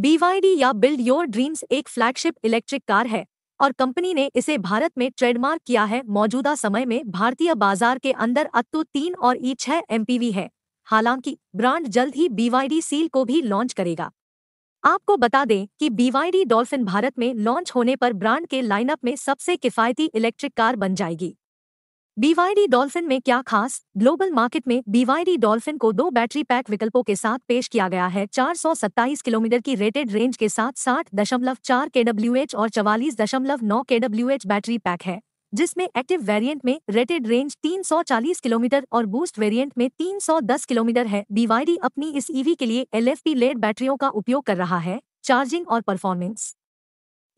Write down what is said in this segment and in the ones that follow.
BYD या build your dreams एक flagship electric car है और कंपनी ने इसे भारत में ट्रेडमार्क किया है मौजूदा समय में भारतीय बाजार के अंदर अत्तु तो तीन और ई छह एमपीवी है हालांकि ब्रांड जल्द ही बीवाईडी सील को भी लॉन्च करेगा आपको बता दें कि बीवाईडी डॉल्फिन भारत में लॉन्च होने पर ब्रांड के लाइनअप में सबसे किफायती इलेक्ट्रिक कार बन जाएगी बीवाईडी डॉल्फिन में क्या खास ग्लोबल मार्केट में बीवाईडी डॉल्फिन को दो बैटरी पैक विकल्पों के साथ पेश किया गया है 427 किलोमीटर की रेटेड रेंज के साथ साठ दशमलव चार के डब्ल्यू एच और चवालीस दशमलव नौ के डब्ल्यू एच बैटरी पैक है जिसमें एक्टिव वेरिएंट में रेटेड रेंज 340 किलोमीटर और बूस्ट वेरिएंट में 310 किलोमीटर है बीवाईडी अपनी इस ईवी e के लिए एल एफ लेड बैटरियों का उपयोग कर रहा है चार्जिंग और परफॉर्मेंस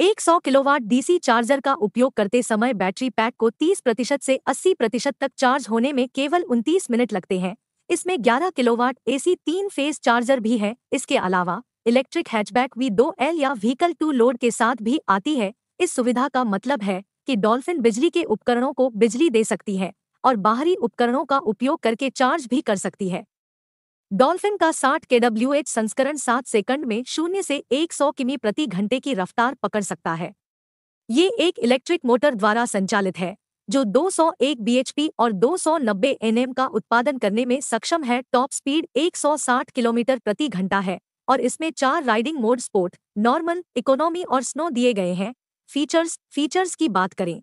100 किलोवाट डीसी चार्जर का उपयोग करते समय बैटरी पैक को 30 प्रतिशत से 80 प्रतिशत तक चार्ज होने में केवल 29 मिनट लगते हैं इसमें 11 किलोवाट एसी तीन फेज चार्जर भी है इसके अलावा इलेक्ट्रिक हैचबैक वी दो एल या व्हीकल टू लोड के साथ भी आती है इस सुविधा का मतलब है कि डॉल्फिन बिजली के उपकरणों को बिजली दे सकती है और बाहरी उपकरणों का उपयोग करके चार्ज भी कर सकती है डॉल्फिन का 60 kWh संस्करण 7 सेकंड में शून्य से 100 किमी प्रति घंटे की रफ्तार पकड़ सकता है ये एक इलेक्ट्रिक मोटर द्वारा संचालित है जो 201 बीएचपी और 290 एनएम का उत्पादन करने में सक्षम है टॉप स्पीड 160 किलोमीटर प्रति घंटा है और इसमें चार riding mode sport normal economy और स्नो दिए गए हैं फीचर्स फीचर्स की बात करें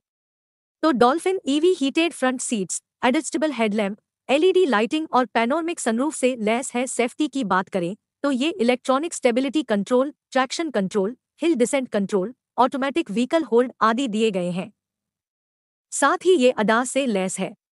तो dolphin EV heated front seats adjustable headlamp LED lighting और पैनोरमिक सनरूफ से लैस है सेफ्टी की बात करें तो ये electronic stability control traction control hill descent control automatic vehicle hold आदि दिए गए हैं साथ ही ये अदा से लैस है